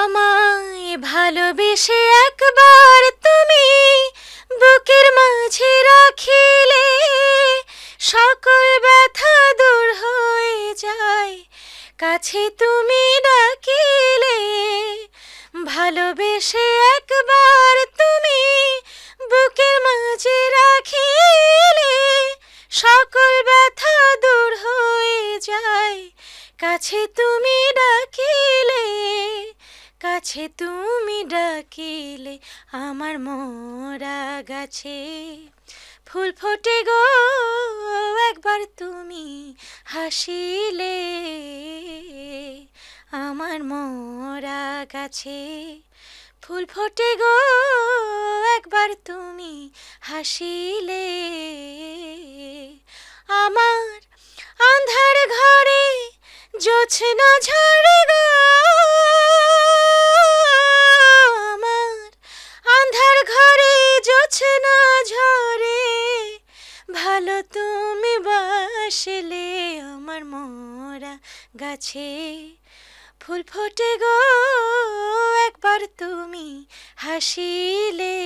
আমায় ভালোবেসে একবার তুমি বুকের মাঝে রাখিলে সকল ব্যথা দূর হয়ে যায় কাছে তুমি ডাকিলে ভালোবেসে একবার তুমি বুকের মাঝে রাখিলে সকল ব্যথা দূর হয়ে যায় কাছে তুমি ডাকিলে কাছে তুমি ডাকিলে আমার মরা গাছে ফুল ফোটে গো একবার তুমি হাসিলে আমার মরা গাছে ফুল ফোটে গো একবার তুমি হাসিলে আমার আন্ধার ঘরে না ঝরে গো ভালো তুমি বাসলে আমার মোরা গাছে ফুল ফোটে গো একবার তুমি হাসিলে